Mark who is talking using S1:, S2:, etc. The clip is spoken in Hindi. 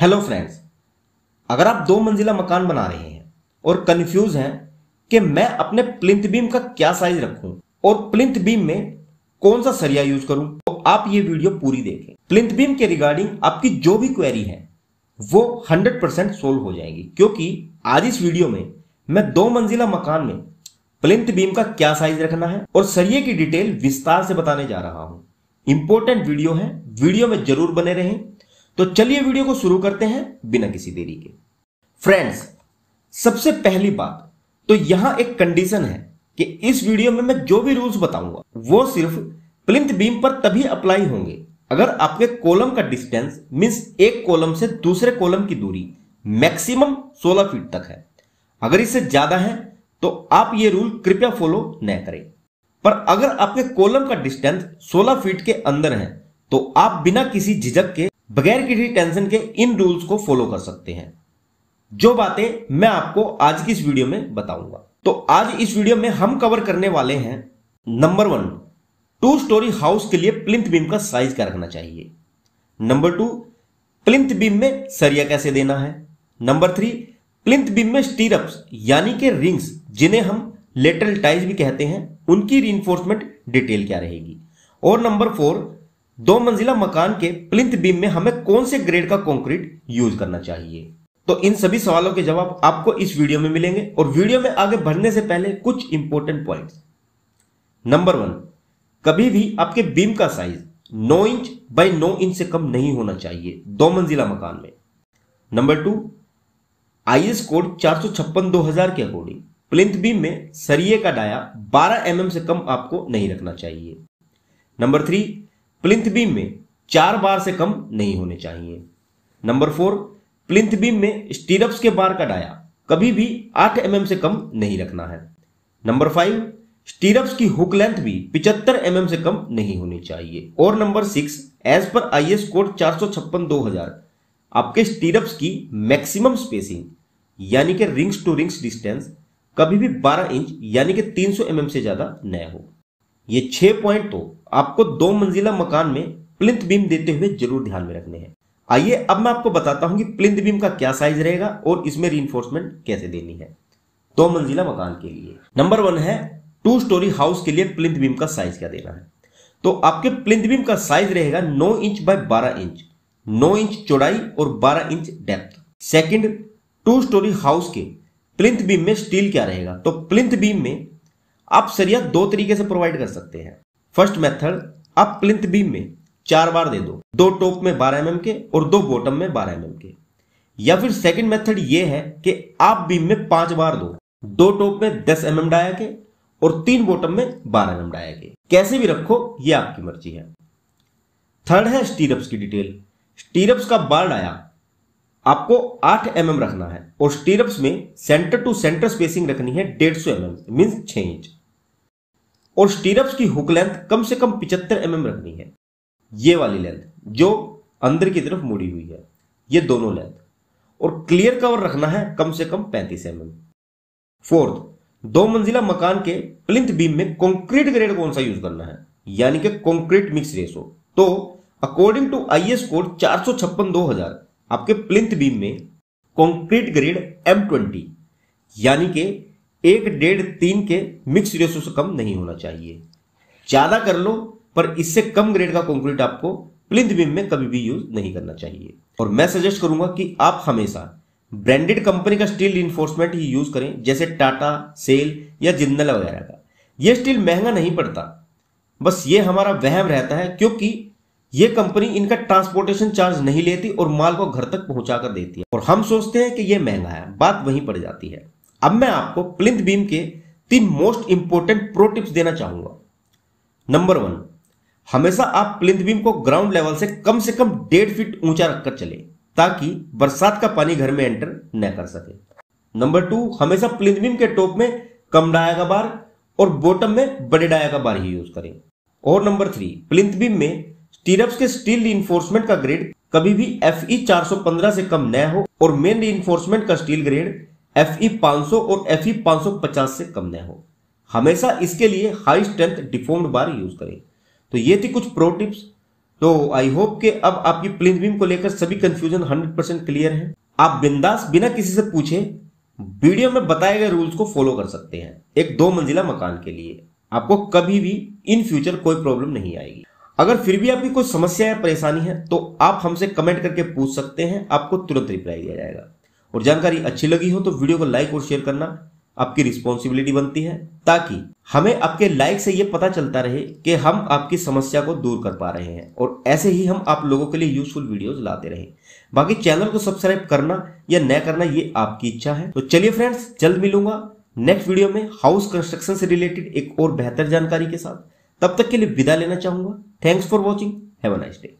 S1: हेलो फ्रेंड्स अगर आप दो मंजिला मकान बना रहे हैं और कंफ्यूज हैं कि मैं अपने प्लिंथ बीम का क्या साइज रखूं और प्लिंथ बीम में कौन सा सरिया यूज करूं तो आप ये वीडियो पूरी देखें प्लिंथ बीम के रिगार्डिंग आपकी जो भी क्वेरी है वो 100 परसेंट सोल्व हो जाएगी क्योंकि आज इस वीडियो में मैं दो मंजिला मकान में प्लिंथ बीम का क्या साइज रखना है और सरिये की डिटेल विस्तार से बताने जा रहा हूं इंपॉर्टेंट वीडियो है वीडियो में जरूर बने रहें तो चलिए वीडियो को शुरू करते हैं बिना किसी देरी के फ्रेंड्स सबसे पहली बात तो यहां एक कंडीशन है कि इस वीडियो में मैं जो भी रूल्स बताऊंगा वो सिर्फ प्लिंथ बीम पर तभी अप्लाई होंगे अगर आपके कॉलम का डिस्टेंस मीन्स एक कॉलम से दूसरे कॉलम की दूरी मैक्सिमम 16 फीट तक है अगर इससे ज्यादा है तो आप ये रूल कृपया फॉलो न करें पर अगर आपके कॉलम का डिस्टेंस 16 फीट के अंदर है तो आप बिना किसी झिझक के बगैर किसी टेंशन के इन रूल्स को फॉलो कर सकते हैं जो बातें मैं आपको आज की इस वीडियो में बताऊंगा तो आज इस वीडियो में हम कवर करने वाले हैं number one two storey house के लिए प्लिंथ बीम का साइज क्या रखना चाहिए नंबर टू प्लिंथ बीम में सरिया कैसे देना है नंबर थ्री प्लिंथ बीम में स्टीरअप्स यानी के रिंग्स जिन्हें हम लेटरल टाइज भी कहते हैं उनकी रीइंफोर्समेंट डिटेल क्या रहेगी और नंबर फोर दो मंजिला मकान के प्लिंथ बीम में हमें कौन से ग्रेड का कंक्रीट यूज करना चाहिए तो इन सभी सवालों के जवाब आपको इस वीडियो में मिलेंगे और वीडियो में आगे बढ़ने से पहले कुछ इंपॉर्टेंट पॉइंट्स नंबर वन कभी भी आपके बीम का साइज 9 इंच बाय 9 इंच से कम नहीं होना चाहिए दो मंजिला मकान में नंबर टू आई कोड चार सौ छप्पन दो हजार के अकॉर्डिंग प्लिंथ बीम में सरिये का डाया 12 एम mm से कम आपको नहीं रखना चाहिए नंबर थ्री प्लिंथ बीम में चार बार से कम नहीं होने चाहिए नंबर फोर प्लिंथ बीम में स्टीरप्स के बार का डाया कभी भी 8 एम mm से कम नहीं रखना है नंबर फाइव स्टीरप्स की हुक लेंथ भी 75 एम mm से कम नहीं होनी चाहिए और नंबर सिक्स एज पर आई एस कोड चार सौ छप्पन दो हजार आपके स्टीरप्स की मैक्सिमम स्पेसिंग यानी कि रिंग्स टू रिंग्स डिस्टेंस कभी भी 12 इंच यानी कि 300 सौ mm से ज्यादा न हो ये छह पॉइंट तो आपको दो मंजिला मकान में प्लिंथ बीम देते हुए जरूर ध्यान में रखने हैं आइए अब मैं आपको बताता हूं कि प्लिंथ बीम का क्या साइज रहेगा और इसमें री कैसे देनी है दो मंजिला मकान के लिए नंबर वन है टू स्टोरी हाउस के लिए प्लिंथ बीम का साइज क्या देना है तो आपके प्लिंथ बीम का साइज रहेगा नौ इंच बाय बारह इंच नौ इंच चौड़ाई और बारह inch depth second two storey house के प्लिंथ बीम में स्टील क्या रहेगा तो प्लिंथ बीम में आप सरिया दो तरीके से प्रोवाइड कर सकते हैं फर्स्ट मेथड आप प्लिंथ बीम में चार बार दे दो दो टॉप में बारह एमएम के और दो बॉटम में बारह एमएम के या फिर सेकंड मेथड यह है कि आप बीम में पांच बार दो दो टॉप में दस एमएम एम डाया के और तीन बॉटम में बारह एमएम एम डाया के कैसे भी रखो यह आपकी मर्जी है थर्ड है स्टीरप्स की डिटेल स्टीरप्स का बार डाया आपको 8 एमएम mm रखना है और स्टीरप्स में सेंटर टू सेंटर स्पेसिंग रखनी है डेढ़ सौ एमएम मीन छह इंच और स्टीरअप्स की हुक लेंथ कम से कम पिचहत्तर एम mm रखनी है ये वाली लेंथ जो अंदर की तरफ मुड़ी हुई है ये दोनों लेंथ और क्लियर कवर रखना है कम से कम पैंतीस एम mm फोर्थ दो मंजिला मकान के प्लिंथ बीम में कंक्रीट ग्रेड कौन सा यूज करना है यानी कि कंक्रीट मिक्स रेशो तो according to I S code चार सौ छप्पन दो हजार आपके प्लिंथ बीम में कंक्रीट ग्रेड एम ट्वेंटी यानी कि एक डेढ़ तीन के मिक्स रेशो से कम नहीं होना चाहिए ज़्यादा कर लो पर इससे कम ग्रेड का कंक्रीट आपको प्लिंथ बीम में कभी भी यूज नहीं करना चाहिए और मैं सजेस्ट करूंगा कि आप हमेशा ब्रांडेड कंपनी का स्टील इन्फोर्समेंट ही यूज करें जैसे टाटा सेल या जिंदल वगैरह का यह स्टील महंगा नहीं पड़ता बस ये हमारा वहम रहता है क्योंकि ये कंपनी इनका ट्रांसपोर्टेशन चार्ज नहीं लेती और माल को घर तक पहुंचा कर देती है और हम सोचते हैं कि यह महंगा है बात वहीं पड़ जाती है अब मैं आपको प्लिंथ बीम के तीन मोस्ट इंपोर्टेंट प्रो टिप्स देना चाहूंगा नंबर वन हमेशा आप प्लिंथ बीम को ग्राउंड लेवल से कम से कम डेढ़ फीट ऊंचा रखकर चले ताकि बरसात का पानी घर में एंटर न कर सके नंबर टू हमेशा प्लिंथ बीम के टॉप में कम डाया का बार और बॉटम में बड़े डाया का बार ही यूज करें और नंबर थ्री प्लिंथ बीम में स्टीरप्स के स्टील रीइंफोर्समेंट का ग्रेड कभी भी एफ ई e से कम न हो और मेन री का steel grade F E e और एफ ई e से कम न हो हमेशा इसके लिए high strength deformed bar use करें तो ये थी कुछ प्रो टिप्स तो आई होप के अब आपकी प्लिन बीम को लेकर सभी कंफ्यूजन 100 परसेंट क्लियर है आप बिंदास बिना किसी से पूछे वीडियो में बताए गए रूल्स को फॉलो कर सकते हैं एक दो मंजिला मकान के लिए आपको कभी भी इन फ्यूचर कोई प्रॉब्लम नहीं आएगी अगर फिर भी आपकी कोई समस्या या परेशानी है तो आप हमसे कमेंट करके पूछ सकते हैं आपको तुरंत रिप्लाई दिया जाएगा और जानकारी अच्छी लगी हो तो वीडियो को लाइक और शेयर करना आपकी रिस्पॉन्सिबिलिटी बनती है ताकि हमें आपके लाइक से ये पता चलता रहे कि हम आपकी समस्या को दूर कर पा रहे हैं और ऐसे ही हम आप लोगों के लिए यूजफुल वीडियोस लाते रहे बाकी चैनल को सब्सक्राइब करना या न करना ये आपकी इच्छा है तो चलिए फ्रेंड्स जल्द मिलूंगा नेक्स्ट वीडियो में हाउस कंस्ट्रक्शन से रिलेटेड एक और बेहतर जानकारी के साथ तब तक के लिए विदा लेना चाहूंगा thanks for watching have a nice day